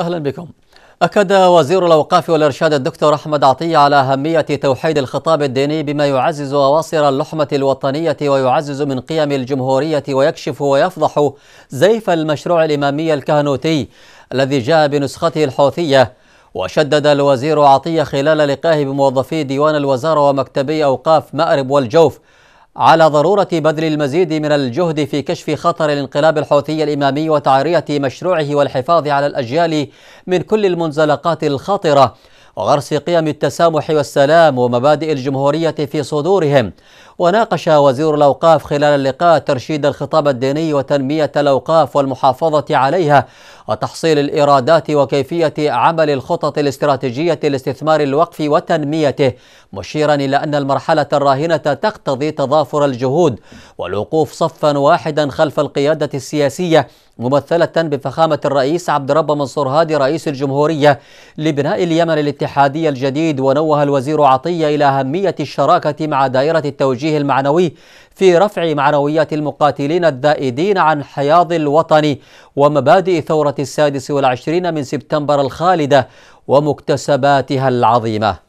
أهلا بكم أكد وزير الأوقاف والإرشاد الدكتور أحمد عطية على أهمية توحيد الخطاب الديني بما يعزز أواصر اللحمة الوطنية ويعزز من قيم الجمهورية ويكشف ويفضح زيف المشروع الإمامي الكهنوتي الذي جاء بنسخته الحوثية وشدد الوزير عطية خلال لقائه بموظفي ديوان الوزارة ومكتبي أوقاف مأرب والجوف على ضرورة بذل المزيد من الجهد في كشف خطر الانقلاب الحوثي الإمامي وتعرية مشروعه والحفاظ على الأجيال من كل المنزلقات الخطرة وغرس قيم التسامح والسلام ومبادئ الجمهورية في صدورهم وناقش وزير الأوقاف خلال اللقاء ترشيد الخطاب الديني وتنمية الأوقاف والمحافظة عليها وتحصيل الإيرادات وكيفية عمل الخطط الاستراتيجية لاستثمار الوقف وتنميته مشيرا إلى أن المرحلة الراهنة تقتضي تضافر الجهود والوقوف صفا واحدا خلف القيادة السياسية ممثلة بفخامة الرئيس عبد رب منصور هادي رئيس الجمهورية لبناء اليمن الاتحاد الاتحادي الجديد ونوه الوزير عطية إلى أهمية الشراكة مع دائرة التوجيه المعنوي في رفع معنويات المقاتلين الذائدين عن حياض الوطن ومبادئ ثورة السادس والعشرين من سبتمبر الخالدة ومكتسباتها العظيمة